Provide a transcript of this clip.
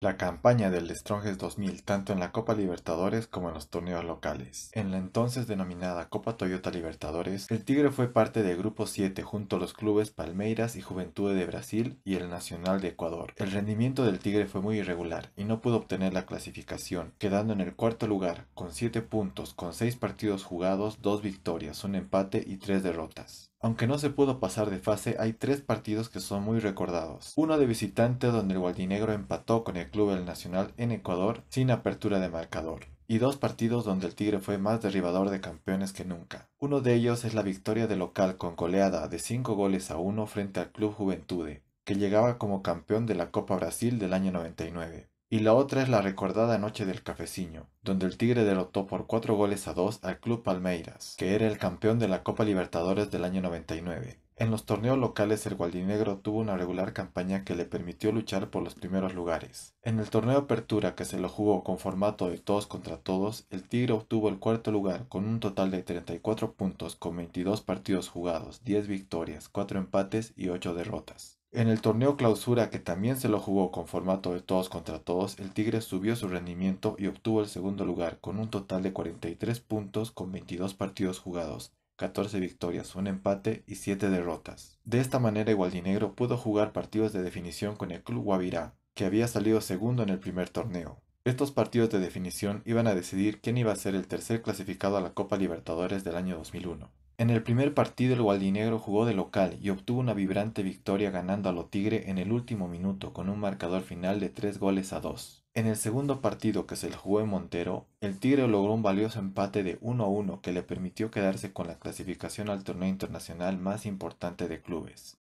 La campaña del Strongest 2000 tanto en la Copa Libertadores como en los torneos locales. En la entonces denominada Copa Toyota Libertadores, el Tigre fue parte del Grupo 7 junto a los clubes Palmeiras y Juventude de Brasil y el Nacional de Ecuador. El rendimiento del Tigre fue muy irregular y no pudo obtener la clasificación, quedando en el cuarto lugar con siete puntos, con seis partidos jugados, dos victorias, un empate y tres derrotas. Aunque no se pudo pasar de fase, hay tres partidos que son muy recordados. Uno de visitante donde el Gualdinegro empató con el Club del Nacional en Ecuador sin apertura de marcador. Y dos partidos donde el Tigre fue más derribador de campeones que nunca. Uno de ellos es la victoria de local con goleada de cinco goles a uno frente al Club Juventude, que llegaba como campeón de la Copa Brasil del año 99 y la otra es la recordada noche del cafeciño, donde el Tigre derrotó por cuatro goles a dos al Club Palmeiras, que era el campeón de la Copa Libertadores del año 99. En los torneos locales el Gualdinegro tuvo una regular campaña que le permitió luchar por los primeros lugares. En el torneo Apertura que se lo jugó con formato de todos contra todos, el Tigre obtuvo el cuarto lugar con un total de 34 puntos con 22 partidos jugados, 10 victorias, 4 empates y 8 derrotas. En el torneo clausura, que también se lo jugó con formato de todos contra todos, el Tigre subió su rendimiento y obtuvo el segundo lugar con un total de 43 puntos con 22 partidos jugados, 14 victorias, un empate y 7 derrotas. De esta manera Igualdinegro pudo jugar partidos de definición con el club Guavirá, que había salido segundo en el primer torneo. Estos partidos de definición iban a decidir quién iba a ser el tercer clasificado a la Copa Libertadores del año 2001. En el primer partido el Gualdinegro jugó de local y obtuvo una vibrante victoria ganando a lo Tigre en el último minuto con un marcador final de 3 goles a 2. En el segundo partido que se le jugó en Montero, el Tigre logró un valioso empate de 1 a 1 que le permitió quedarse con la clasificación al torneo internacional más importante de clubes.